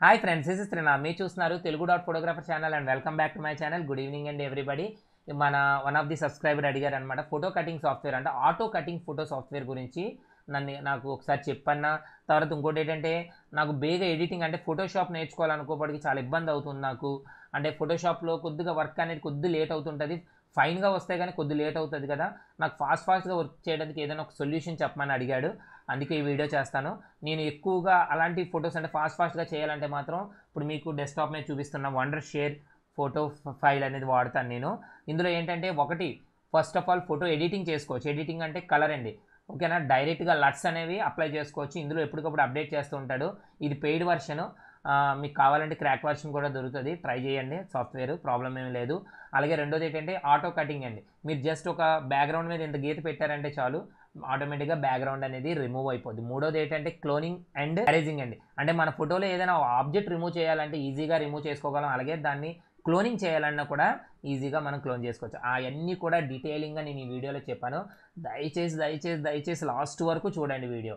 hi friends is త్రినా మీరు చూస్తున్నారు Telugu dot photographer channel and welcome back to my channel good evening and everybody మన one of the subscriber అడిగారు అనమాట photo cutting software అంటే auto cutting photo software గురించి నన్ను నాకు ఒకసారి చెప్పన్నా తర్వాత ఇంకోటి ఏంటంటే నాకు బేగ ఎడిటింగ్ అంటే ఫోటోషాప్ నేర్చుకోవాలనుకోపడికి చాలా ఇబ్బంది అవుతుంది నాకు అంటే ఫోటోషాప్లో కొద్దిగా వర్క్ అనేది కొద్ది లేట్ అవుతుంటుంది ఫైన్గా వస్తే కానీ కొద్ది లేట్ అవుతుంది కదా నాకు ఫాస్ట్ ఫాస్ట్గా వర్క్ చేయడానికి ఏదైనా ఒక సొల్యూషన్ చెప్పమని అడిగాడు అందుకే ఈ వీడియో చేస్తాను నేను ఎక్కువగా అలాంటి ఫొటోస్ అంటే ఫాస్ట్ ఫాస్ట్గా చేయాలంటే మాత్రం ఇప్పుడు మీకు డెస్క్టాప్ మీద చూపిస్తున్న వండర్ షేర్ ఫోటో ఫైల్ అనేది వాడతాను నేను ఇందులో ఏంటంటే ఒకటి first of all photo editing చేసుకోవచ్చు ఎడిటింగ్ అంటే కలర్ అండి ఓకేనా డైరెక్ట్గా లట్స్ అనేవి అప్లై చేసుకోవచ్చు ఇందులో ఎప్పటికప్పుడు అప్డేట్ చేస్తూ ఉంటాడు ఇది పెయిడ్ వర్షను మీకు కావాలంటే క్రాక్ వర్షన్ కూడా దొరుకుతుంది ట్రై చేయండి సాఫ్ట్వేర్ ప్రాబ్లం ఏమి లేదు అలాగే రెండోది ఏంటంటే ఆటో కటింగ్ అండి మీరు జస్ట్ ఒక బ్యాక్గ్రౌండ్ మీద ఇంత గీత పెట్టారంటే చాలు ఆటోమేటిక్గా బ్యాక్గ్రౌండ్ అనేది రిమూవ్ అయిపోద్ది మూడోది ఏంటంటే క్లోనింగ్ అండ్ అరేజింగ్ అండి అంటే మన ఫోటోలో ఏదైనా ఆబ్జెక్ట్ రిమూవ్ చేయాలంటే ఈజీగా రిమూవ్ చేసుకోగలం అలాగే దాన్ని క్లోనింగ్ చేయాలన్నా కూడా ఈజీగా మనం క్లోన్ చేసుకోవచ్చు అవన్నీ కూడా డీటెయిలింగ్గా నేను ఈ వీడియోలో చెప్పాను దయచేసి దయచేసి దయచేసి లాస్ట్ వరకు చూడండి వీడియో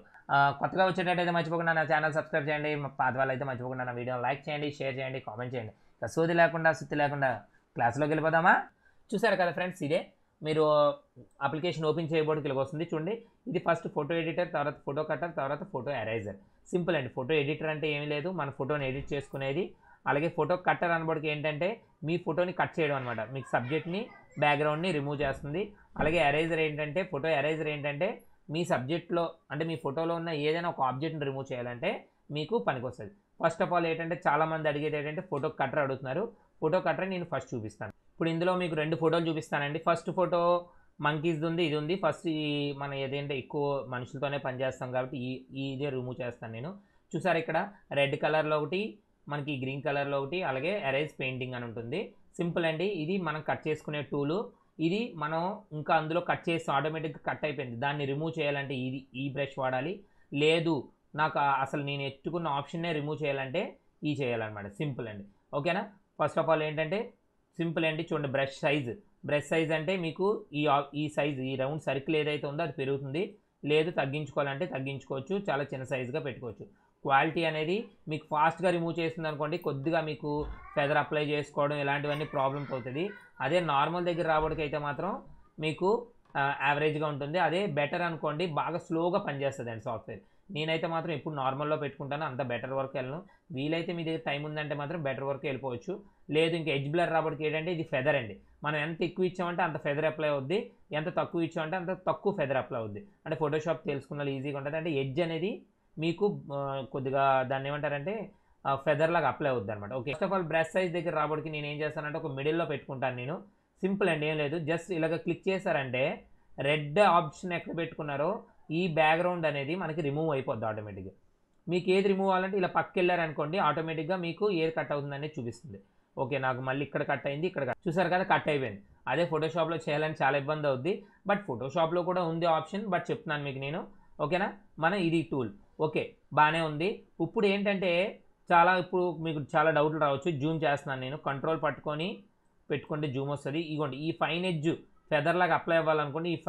కొత్తగా వచ్చేటట్టయితే మర్చిపోకుండా నా ఛానల్ సబ్స్క్రైబ్ చేయండి పాత వాళ్ళు అయితే మర్చిపోకుండా నా వీడియో లైక్ చేయండి షేర్ చేయండి కామెంట్ చేయండి కసూది లేకుండా సుత్తి లేకుండా క్లాస్లోకి వెళ్ళిపోదామా చూసారు కదా ఫ్రెండ్స్ ఇదే మీరు అప్లికేషన్ ఓపెన్ చేయబోర్డుకి వస్తుంది చూడండి ఇది ఫస్ట్ ఫోటో ఎడిటర్ తర్వాత ఫోటో కట్టర్ తర్వాత ఫోటో ఎరైజర్ సింపుల్ అండి ఫోటో ఎడిటర్ అంటే ఏమీ లేదు మన ఫోటోని ఎడిట్ చేసుకునేది అలాగే ఫోటో కట్టర్ అనబడికి ఏంటంటే మీ ఫోటోని కట్ చేయడం అనమాట మీకు సబ్జెక్ట్ని బ్యాక్గ్రౌండ్ని రిమూవ్ చేస్తుంది అలాగే ఎరైజర్ ఏంటంటే ఫోటో ఎరైజర్ ఏంటంటే మీ సబ్జెక్ట్లో అంటే మీ ఫోటోలో ఉన్న ఏదైనా ఒక ఆబ్జెక్ట్ని రిమూవ్ చేయాలంటే మీకు పనికి ఫస్ట్ ఆఫ్ ఆల్ ఏంటంటే చాలామంది అడిగేది ఏంటంటే ఫోటో కట్టర్ అడుగుతున్నారు ఫోటో కట్టర్ నేను ఫస్ట్ చూపిస్తాను ఇప్పుడు ఇందులో మీకు రెండు ఫోటోలు చూపిస్తానండి ఫస్ట్ ఫోటో మంకీస్ది ఉంది ఇది ఉంది ఫస్ట్ ఈ మనం ఏదంటే ఎక్కువ మనుషులతోనే పనిచేస్తాం కాబట్టి ఈ ఇదే రిమూవ్ చేస్తాను నేను చూసారు ఇక్కడ రెడ్ కలర్లో ఒకటి మనకి గ్రీన్ కలర్లో ఒకటి అలాగే ఎరేజ్ పెయింటింగ్ అని ఉంటుంది సింపుల్ అండి ఇది మనం కట్ చేసుకునే టూలు ఇది మనం ఇంకా అందులో కట్ చేసి ఆటోమేటిక్గా కట్ అయిపోయింది దాన్ని రిమూవ్ చేయాలంటే ఇది ఈ బ్రష్ వాడాలి లేదు నాకు అసలు నేను ఎత్తుకున్న ఆప్షన్నే రిమూవ్ చేయాలంటే ఈ చేయాలన్నమాట సింపుల్ అండి ఓకేనా ఫస్ట్ ఆఫ్ ఆల్ ఏంటంటే సింపుల్ ఏంటి చూడండి బ్రష్ సైజ్ బ్రష్ సైజ్ అంటే మీకు ఈ ఈ సైజ్ ఈ రౌండ్ సర్కిల్ ఏదైతే ఉందో అది పెరుగుతుంది లేదు తగ్గించుకోవాలంటే తగ్గించుకోవచ్చు చాలా చిన్న సైజుగా పెట్టుకోవచ్చు క్వాలిటీ అనేది మీకు ఫాస్ట్గా రిమూవ్ చేస్తుంది అనుకోండి కొద్దిగా మీకు ఫెదర్ అప్లై చేసుకోవడం ఇలాంటివన్నీ ప్రాబ్లమ్స్ అవుతుంది అదే నార్మల్ దగ్గర రావడానికి అయితే మాత్రం మీకు యావరేజ్గా ఉంటుంది అదే బెటర్ అనుకోండి బాగా స్లోగా పనిచేస్తుంది అండి సాఫ్ట్వేర్ నేనైతే మాత్రం ఎప్పుడు నార్మల్లో పెట్టుకుంటాను అంత బెటర్ వర్క్ వెళ్ళను వీలైతే మీ దగ్గర టైం ఉందంటే మాత్రం బెటర్ వర్క్ వెళ్ళిపోవచ్చు లేదు ఇంకా ఎడ్జ్ బ్లర్ రాబడికి ఏంటంటే ఇది ఫెదర్ అండి మనం ఎంత ఎక్కువ ఇచ్చామంటే అంత ఫెదర్ అప్లై అవుద్ది ఎంత తక్కువ ఇచ్చామంటే అంత తక్కువ ఫెదర్ అప్లై అవుద్ది అంటే ఫోటోషాప్ తెలుసుకున్న ఈజీగా ఉంటుంది అంటే ఎడ్జ్ అనేది మీకు కొద్దిగా దాన్ని ఏమంటారంటే ఫెదర్ లాగా అప్లై అవుద్ది అనమాట okay first of all brush size దగ్గర రాబడికి నేను ఏం చేస్తానంటే ఒక మిడిల్లో పెట్టుకుంటాను నేను సింపుల్ అండి ఏం లేదు జస్ట్ ఇలాగ క్లిక్ చేశారంటే రెడ్ ఆప్షన్ ఎక్కడ పెట్టుకున్నారో ఈ బ్యాక్గ్రౌండ్ అనేది మనకి రిమూవ్ అయిపోద్ది ఆటోమేటిక్గా మీకు ఏది రిమూవ్ అవ్వాలంటే ఇలా పక్క వెళ్ళారనుకోండి ఆటోమేటిక్గా మీకు ఏది కట్ అవుతుందనేది చూపిస్తుంది ఓకే నాకు మళ్ళీ ఇక్కడ కట్ అయింది ఇక్కడ కట్ చూసారు కదా కట్ అయిపోయింది అదే ఫోటోషాప్లో చేయాలని చాలా ఇబ్బంది అవుద్ది బట్ ఫోటోషాప్లో కూడా ఉంది ఆప్షన్ బట్ చెప్తున్నాను మీకు నేను ఓకేనా మన ఇది టూల్ ఓకే బాగానే ఉంది ఇప్పుడు ఏంటంటే చాలా ఇప్పుడు మీకు చాలా డౌట్లు రావచ్చు జూమ్ చేస్తున్నాను నేను కంట్రోల్ పట్టుకొని పెట్టుకుంటే జూమ్ వస్తుంది ఇగోండి ఈ ఫైన్ ఎడ్జ్ లాగా అప్లై అవ్వాలనుకోండి ఈ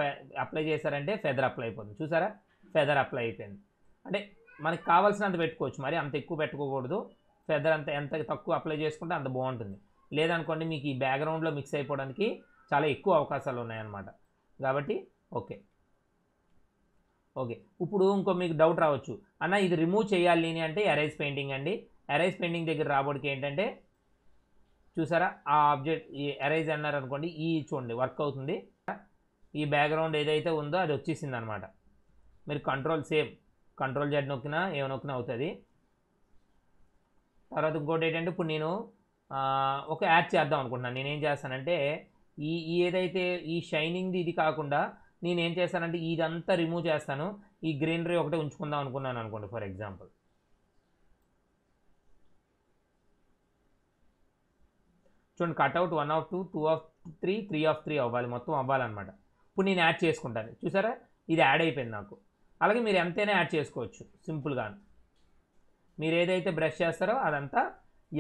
అప్లై చేశారంటే ఫెదర్ అప్లై అయిపోతుంది చూసారా ఫెదర్ అప్లై అయిపోయింది అంటే మనకి కావాల్సినంత పెట్టుకోవచ్చు మరి అంత ఎక్కువ పెట్టుకోకూడదు ఫెదర్ అంత ఎంత తక్కువ అప్లై చేసుకుంటే అంత బాగుంటుంది లేదనుకోండి మీకు ఈ బ్యాక్గ్రౌండ్లో మిక్స్ అయిపోవడానికి చాలా ఎక్కువ అవకాశాలు ఉన్నాయన్నమాట కాబట్టి ఓకే ఓకే ఇప్పుడు ఇంకో మీకు డౌట్ రావచ్చు అన్న ఇది రిమూవ్ చేయాలి అంటే ఎరైజ్ పెయింటింగ్ అండి ఎరైజ్ పెయింటింగ్ దగ్గర రాబోడికి ఏంటంటే చూసారా ఆ ఆబ్జెక్ట్ ఈ అరైజ్ అన్నారు అనుకోండి ఈ చూడండి వర్క్ అవుతుంది ఈ బ్యాక్గ్రౌండ్ ఏదైతే ఉందో అది వచ్చేసింది అనమాట మీరు కంట్రోల్ సేమ్ కంట్రోల్ జెడ్ నొక్కినా ఏం నొక్కినా అవుతుంది తర్వాత ఇంకోటి ఏంటంటే ఇప్పుడు నేను ఒక యాడ్ చేద్దాం అనుకుంటున్నాను నేనేం చేస్తానంటే ఈ ఏదైతే ఈ షైనింగ్ది ఇది కాకుండా నేనేం చేస్తానంటే ఇదంతా రిమూవ్ చేస్తాను ఈ గ్రీనరీ ఒకటే ఉంచుకుందాం అనుకున్నాను అనుకోండి ఫర్ ఎగ్జాంపుల్ చూడండి cutout one of two two of three three of three అవ్వాలి మొత్తం అవ్వాలన్నమాట ఇప్పుడు నేను యాడ్ చేసుకుంటాను చూసారా ఇది యాడ్ అయిపోయింది నాకు అలాగే మీరు ఎంతైనా యాడ్ చేసుకోవచ్చు సింపుల్గాను మీరు ఏదైతే బ్రష్ చేస్తారో అదంతా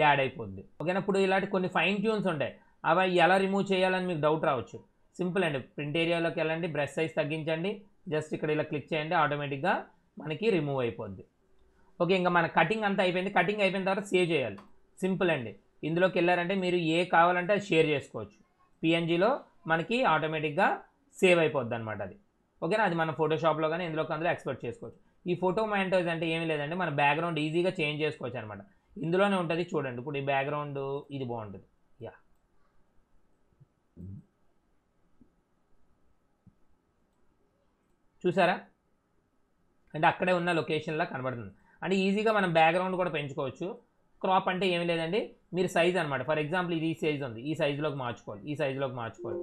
యాడ్ అయిపోద్ది ఓకేనా ఇప్పుడు ఇలాంటి కొన్ని ఫైన్ ట్యూన్స్ ఉంటాయి అవి ఎలా రిమూవ్ చేయాలని మీకు డౌట్ రావచ్చు సింపుల్ అండి ప్రింట్ ఏరియాలోకి వెళ్ళండి బ్రష్ సైజ్ తగ్గించండి జస్ట్ ఇక్కడ ఇలా క్లిక్ చేయండి ఆటోమేటిక్గా మనకి రిమూవ్ అయిపోద్ది ఓకే ఇంకా మన కటింగ్ అంతా అయిపోయింది కటింగ్ అయిపోయిన తర్వాత సేవ్ చేయాలి సింపుల్ అండి ఇందులోకి వెళ్ళారంటే మీరు ఏ కావాలంటే అది షేర్ చేసుకోవచ్చు పిఎన్జిలో మనకి ఆటోమేటిక్గా సేవ్ అయిపోద్ది అనమాట అది ఓకేనా అది మన ఫోటోషాప్లో కానీ ఇందులోకి అందులో ఎక్స్పెక్ట్ చేసుకోవచ్చు ఈ ఫోటో మ్యాంటోజ్ అంటే ఏమి లేదండి మన బ్యాక్గ్రౌండ్ ఈజీగా చేంజ్ చేసుకోవచ్చు అనమాట ఇందులోనే ఉంటుంది చూడండి ఇప్పుడు ఈ బ్యాక్గ్రౌండ్ ఇది బాగుంటుంది యా చూసారా అంటే అక్కడే ఉన్న లొకేషన్లా కనబడుతుంది అంటే ఈజీగా మనం బ్యాక్గ్రౌండ్ కూడా పెంచుకోవచ్చు క్రాప్ అంటే ఏమి లేదండి మీరు సైజ్ అనమాట ఫర్ ఎగ్జాంపుల్ ఇది ఈ సైజ్ ఉంది ఈ సైజులోకి మార్చుకోవాలి ఈ సైజులోకి మార్చుకోవాలి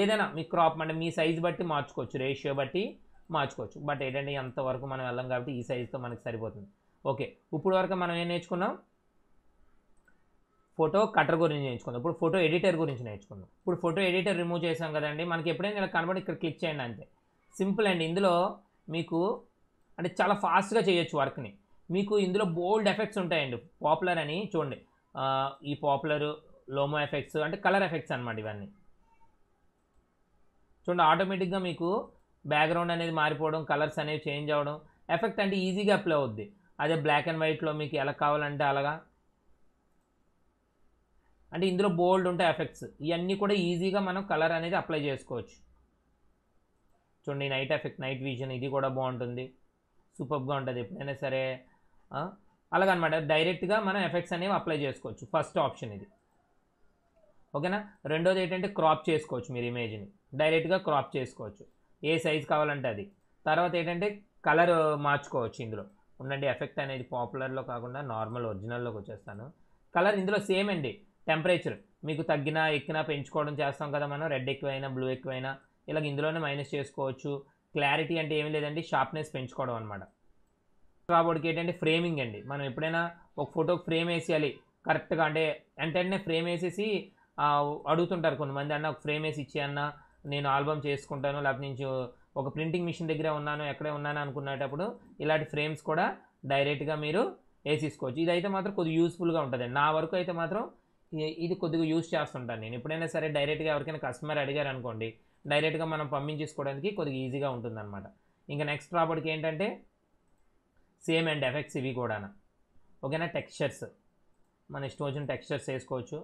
ఏదైనా మీ క్రాప్ అంటే మీ సైజ్ బట్టి మార్చుకోవచ్చు రేషియో బట్టి మార్చుకోవచ్చు బట్ ఏంటంటే అంతవరకు మనం వెళ్ళాం కాబట్టి ఈ సైజుతో మనకి సరిపోతుంది ఓకే ఇప్పుడు వరకు మనం ఏం నేర్చుకున్నాం ఫోటో కటర్ గురించి నేర్చుకుందాం ఇప్పుడు ఫోటో ఎడిటర్ గురించి నేర్చుకుందాం ఇప్పుడు ఫోటో ఎడిటర్ రిమూవ్ చేసాం కదండి మనకి ఎప్పుడైనా కనబడి ఇక్కడ క్లిక్ చేయండి అంతే సింపుల్ అండి ఇందులో మీకు అంటే చాలా ఫాస్ట్గా చేయొచ్చు వర్క్ని మీకు ఇందులో బోల్డ్ ఎఫెక్ట్స్ ఉంటాయండి పాపులర్ అని చూడండి ఈ పాపులర్ లోమో ఎఫెక్ట్స్ అంటే కలర్ ఎఫెక్ట్స్ అనమాట ఇవన్నీ చూడండి ఆటోమేటిక్గా మీకు బ్యాక్గ్రౌండ్ అనేది మారిపోవడం కలర్స్ అనేవి చేంజ్ అవ్వడం ఎఫెక్ట్ అంటే ఈజీగా అప్లై అవుద్ది అదే బ్లాక్ అండ్ వైట్లో మీకు ఎలా కావాలంటే అలాగా అంటే ఇందులో బోల్డ్ ఉంటాయి ఎఫెక్ట్స్ ఇవన్నీ కూడా ఈజీగా మనం కలర్ అనేది అప్లై చేసుకోవచ్చు చూడండి నైట్ ఎఫెక్ట్ నైట్ విజన్ ఇది కూడా బాగుంటుంది సూపర్గా ఉంటుంది ఎప్పుడైనా సరే అలాగనమాట డైరెక్ట్గా మనం ఎఫెక్ట్స్ అనేవి అప్లై చేసుకోవచ్చు ఫస్ట్ ఆప్షన్ ఇది ఓకేనా రెండోది ఏంటంటే క్రాప్ చేసుకోవచ్చు మీరు ఇమేజ్ని డైరెక్ట్గా క్రాప్ చేసుకోవచ్చు ఏ సైజ్ కావాలంటే అది తర్వాత ఏంటంటే కలర్ మార్చుకోవచ్చు ఇందులో ఉండండి ఎఫెక్ట్ అనేది పాపులర్లో కాకుండా నార్మల్ ఒరిజినల్లోకి వచ్చేస్తాను కలర్ ఇందులో సేమ్ అండి టెంపరేచర్ మీకు తగ్గినా ఎక్కినా పెంచుకోవడం చేస్తాం కదా మనం రెడ్ ఎక్కువైనా బ్లూ ఎక్కువైనా ఇలాగ ఇందులోనే మైనస్ చేసుకోవచ్చు క్లారిటీ అంటే ఏమి లేదండి షార్ప్నెస్ పెంచుకోవడం అనమాట రాబోర్డ్కి ఏంటంటే ఫ్రేమింగ్ అండి మనం ఎప్పుడైనా ఒక ఫోటో ఫ్రేమ్ వేసేయాలి కరెక్ట్గా అంటే వెంటనే ఫ్రేమ్ వేసేసి అడుగుతుంటారు కొంతమంది అన్న ఒక ఫ్రేమ్ వేసి ఇచ్చి అన్న నేను ఆల్బమ్ చేసుకుంటాను లేకపోతే నుంచి ఒక ప్రింటింగ్ మిషన్ దగ్గర ఉన్నాను ఎక్కడే ఉన్నాను అనుకునేటప్పుడు ఇలాంటి ఫ్రేమ్స్ కూడా డైరెక్ట్గా మీరు వేసేసుకోవచ్చు ఇదైతే మాత్రం కొద్దిగా యూస్ఫుల్గా ఉంటుంది నా వరకు అయితే మాత్రం ఇది కొద్దిగా యూస్ చేస్తుంటాను నేను ఎప్పుడైనా సరే డైరెక్ట్గా ఎవరికైనా కస్టమర్ అడిగారు అనుకోండి డైరెక్ట్గా మనం పంపించేసుకోవడానికి కొద్దిగా ఈజీగా ఉంటుంది ఇంకా నెక్స్ట్ రాబోటికి ఏంటంటే సేమ్ అండ్ ఎఫెక్ట్స్ ఇవి కూడా ఓకేనా టెక్స్చర్స్ మన ఇష్టం వచ్చిన టెక్స్చర్స్ వేసుకోవచ్చు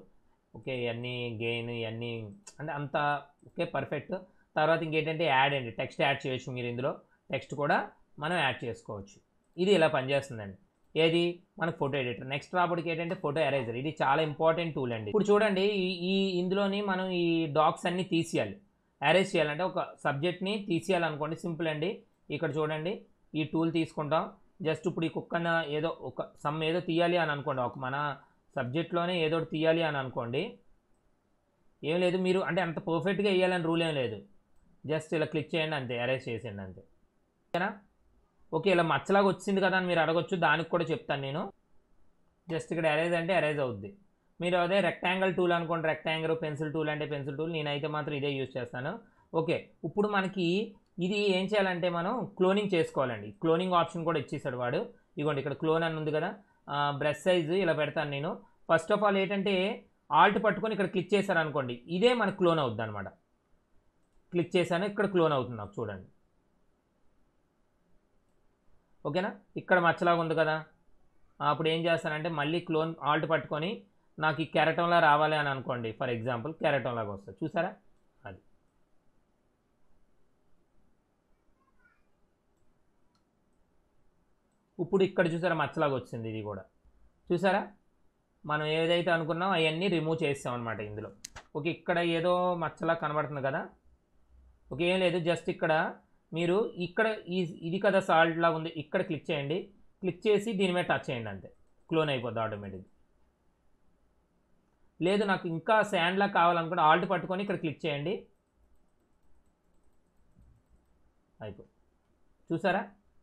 ఓకే ఇవన్నీ గెయిన్ ఇవన్నీ అంటే అంత ఓకే పర్ఫెక్ట్ తర్వాత ఇంకేంటంటే యాడ్ అండి టెక్స్ట్ యాడ్ చేయొచ్చు మీరు ఇందులో టెక్స్ట్ కూడా మనం యాడ్ చేసుకోవచ్చు ఇది ఇలా పనిచేస్తుందండి ఏది మనకు ఫోటో ఎడిటర్ నెక్స్ట్ రాబడికి ఏంటంటే ఫోటో ఎరేజర్ ఇది చాలా ఇంపార్టెంట్ టూల్ అండి ఇప్పుడు చూడండి ఈ ఇందులోని మనం ఈ డాక్స్ అన్నీ తీసేయాలి అరేజ్ చేయాలంటే ఒక సబ్జెక్ట్ని తీసేయాలనుకోండి సింపుల్ అండి ఇక్కడ చూడండి ఈ టూల్ తీసుకుంటాం జస్ట్ ఇప్పుడు ఈ కుక్కన ఏదో ఒక సమ్ ఏదో తీయాలి అని అనుకోండి ఒక మన సబ్జెక్ట్లోనే ఏదో ఒకటి తీయాలి అని అనుకోండి ఏం లేదు మీరు అంటే అంత పర్ఫెక్ట్గా వేయాలని రూల్ ఏం లేదు జస్ట్ ఇలా క్లిక్ చేయండి అంతే అరేంజ్ చేసేయండి అంతే ఓకేనా ఓకే ఇలా మచ్చలాగా వచ్చింది కదా అని మీరు అడగొచ్చు దానికి కూడా చెప్తాను నేను జస్ట్ ఇక్కడ అరేజ్ అంటే అరేజ్ అవుద్ది మీరు అదే రెక్టాంగిల్ టూల్ అనుకోండి రెక్టాంగిల్ పెన్సిల్ టూల్ అంటే పెన్సిల్ టూల్ నేనైతే మాత్రం ఇదే యూజ్ చేస్తాను ఓకే ఇప్పుడు మనకి ఇది ఏం చేయాలంటే మనం క్లోనింగ్ చేసుకోవాలండి క్లోనింగ్ ఆప్షన్ కూడా ఇచ్చేసాడు వాడు ఇగోండి ఇక్కడ క్లోన్ అని ఉంది కదా బ్రష్ సైజు ఇలా పెడతాను నేను ఫస్ట్ ఆఫ్ ఆల్ ఏంటంటే ఆల్ట్ పట్టుకొని ఇక్కడ క్లిక్ చేశారు అనుకోండి ఇదే మనకు క్లోన్ అవుద్ది అనమాట క్లిక్ చేశాను ఇక్కడ క్లోన్ అవుతుంది నాకు చూడండి ఓకేనా ఇక్కడ మచ్చలాగా ఉంది కదా అప్పుడు ఏం చేస్తానంటే మళ్ళీ క్లోన్ ఆల్ట్ పట్టుకొని నాకు ఈ కెరటంలా రావాలి అని అనుకోండి ఫర్ ఎగ్జాంపుల్ కెరటంలాగా వస్తుంది చూసారా ఇప్పుడు ఇక్కడ చూసారా మచ్చలాగా వచ్చింది ఇది కూడా చూసారా మనం ఏదైతే అనుకున్నామో అవన్నీ రిమూవ్ చేస్తాం అనమాట ఇందులో ఓకే ఇక్కడ ఏదో మచ్చలా కనబడుతుంది కదా ఓకే ఏం లేదు జస్ట్ ఇక్కడ మీరు ఇక్కడ ఇది కదా సాల్ట్ లాగా ఉంది ఇక్కడ క్లిక్ చేయండి క్లిక్ చేసి దీని మీద టచ్ చేయండి అంతే క్లోన్ అయిపోద్ది ఆటోమేటిక్ లేదు నాకు ఇంకా శాండ్లా కావాలనుకుంటే ఆల్ట్ పట్టుకొని ఇక్కడ క్లిక్ చేయండి అయిపో చూసారా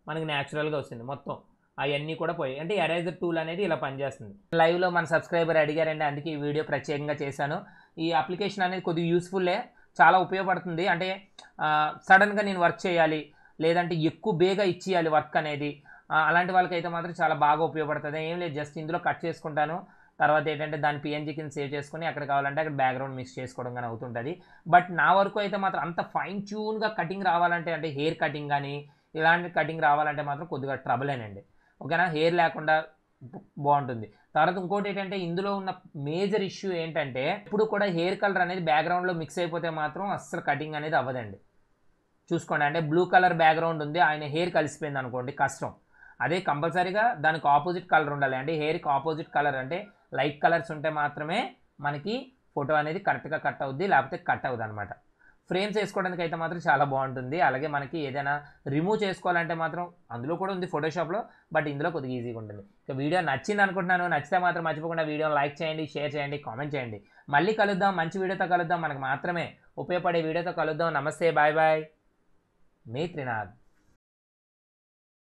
మనకి న్యాచురల్గా వచ్చింది మొత్తం అవన్నీ కూడా పోయాయి అంటే ఎరైజర్ టూల్ అనేది ఇలా పనిచేస్తుంది లైవ్లో మన సబ్స్క్రైబర్ అడిగారండి అందుకే ఈ వీడియో ప్రత్యేకంగా చేశాను ఈ అప్లికేషన్ అనేది కొద్దిగా యూస్ఫుల్లే చాలా ఉపయోగపడుతుంది అంటే సడన్గా నేను వర్క్ చేయాలి లేదంటే ఎక్కువ బేగా ఇచ్చేయాలి వర్క్ అనేది అలాంటి వాళ్ళకైతే మాత్రం చాలా బాగా ఉపయోగపడుతుంది ఏం లేదు జస్ట్ ఇందులో కట్ చేసుకుంటాను తర్వాత ఏంటంటే దాని పిఎన్జీ కింద సేవ్ చేసుకుని ఎక్కడ కావాలంటే అక్కడ బ్యాక్గ్రౌండ్ మిక్స్ చేసుకోవడం కానీ అవుతుంటుంది బట్ నా వరకు అయితే మాత్రం అంత ఫైన్ ట్యూన్గా కటింగ్ రావాలంటే అంటే హెయిర్ కటింగ్ కానీ ఇలాంటి కటింగ్ రావాలంటే మాత్రం కొద్దిగా ట్రబులేనండి ఓకేనా హెయిర్ లేకుండా బాగుంటుంది తర్వాత ఇంకోటి ఏంటంటే ఇందులో ఉన్న మేజర్ ఇష్యూ ఏంటంటే ఇప్పుడు కూడా హెయిర్ కలర్ అనేది బ్యాక్గ్రౌండ్లో మిక్స్ అయిపోతే మాత్రం అస్సలు కటింగ్ అనేది అవ్వదండి చూసుకోండి అంటే బ్లూ కలర్ బ్యాక్గ్రౌండ్ ఉంది ఆయన హెయిర్ కలిసిపోయింది అనుకోండి కష్టం అదే కంపల్సరీగా దానికి ఆపోజిట్ కలర్ ఉండాలి అంటే హెయిర్కి ఆపోజిట్ కలర్ అంటే లైట్ కలర్స్ ఉంటే మాత్రమే మనకి ఫోటో అనేది కరెక్ట్గా కట్ అవుద్ది లేకపోతే కట్ అవ్వదు అనమాట ఫ్రేమ్స్ వేసుకోవడానికి అయితే మాత్రం చాలా బాగుంటుంది అలాగే మనకి ఏదైనా రిమూవ్ చేసుకోవాలంటే మాత్రం అందులో కూడా ఉంది ఫోటోషాప్లో బట్ ఇందులో కొద్దిగా ఈజీగా ఉంటుంది ఇక వీడియో నచ్చింది అనుకుంటున్నాను నచ్చితే మాత్రం మర్చిపోకుండా వీడియో లైక్ చేయండి షేర్ చేయండి కామెంట్ చేయండి మళ్ళీ కలుద్దాం మంచి వీడియోతో కలుద్దాం మనకు మాత్రమే ఉపయోగపడే వీడియోతో కలుద్దాం నమస్తే బాయ్ బాయ్ మీ త్రినాథ్